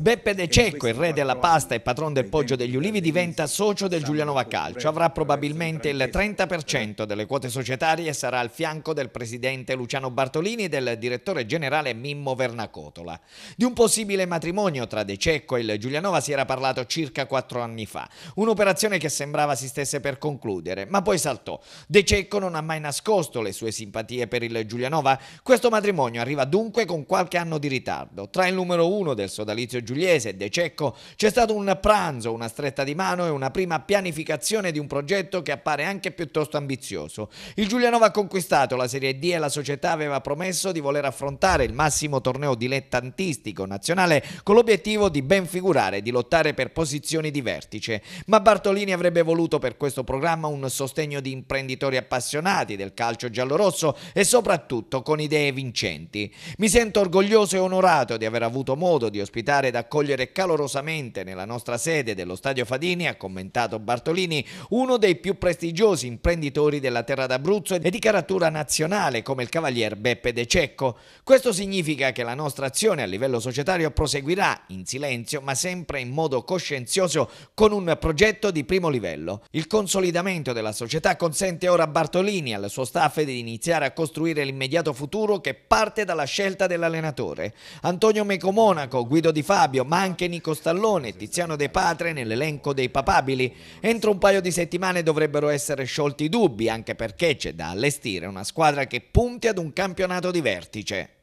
Beppe De Cecco, il re della pasta e patron del Poggio degli Ulivi, diventa socio del Giulianova Calcio. Avrà probabilmente il 30% delle quote societarie e sarà al fianco del presidente Luciano Bartolini e del direttore generale Mimmo Vernacotola. Di un possibile matrimonio tra De Cecco e il Giulianova si era parlato circa quattro anni fa. Un'operazione che sembrava si stesse per concludere, ma poi saltò. De Cecco non ha mai nascosto le sue simpatie per il Giulianova. Questo matrimonio arriva dunque con qualche anno di ritardo. Tra il numero uno del sodalizio Giuliese e De Cecco c'è stato un pranzo, una stretta di mano e una prima pianificazione di un progetto che appare anche piuttosto ambizioso. Il Giulianova ha conquistato la Serie D e la società aveva promesso di voler affrontare il massimo torneo dilettantistico nazionale con l'obiettivo di ben figurare, e di lottare per posizioni di vertice. Ma Bartolini avrebbe voluto per questo programma un sostegno di imprenditori appassionati del calcio giallorosso e soprattutto con idee vincenti. Mi sento orgoglioso e onorato di aver avuto modo di ospitare da accogliere calorosamente nella nostra sede dello Stadio Fadini, ha commentato Bartolini, uno dei più prestigiosi imprenditori della terra d'Abruzzo e di caratura nazionale come il cavalier Beppe De Cecco. Questo significa che la nostra azione a livello societario proseguirà in silenzio ma sempre in modo coscienzioso con un progetto di primo livello. Il consolidamento della società consente ora a Bartolini e al suo staff di iniziare a costruire l'immediato futuro che parte dalla scelta dell'allenatore. Antonio Mecomonaco, Guido Di Fabio, Fabio, ma anche Nico Stallone, e Tiziano De Patre nell'elenco dei papabili. Entro un paio di settimane dovrebbero essere sciolti i dubbi, anche perché c'è da allestire una squadra che punti ad un campionato di vertice.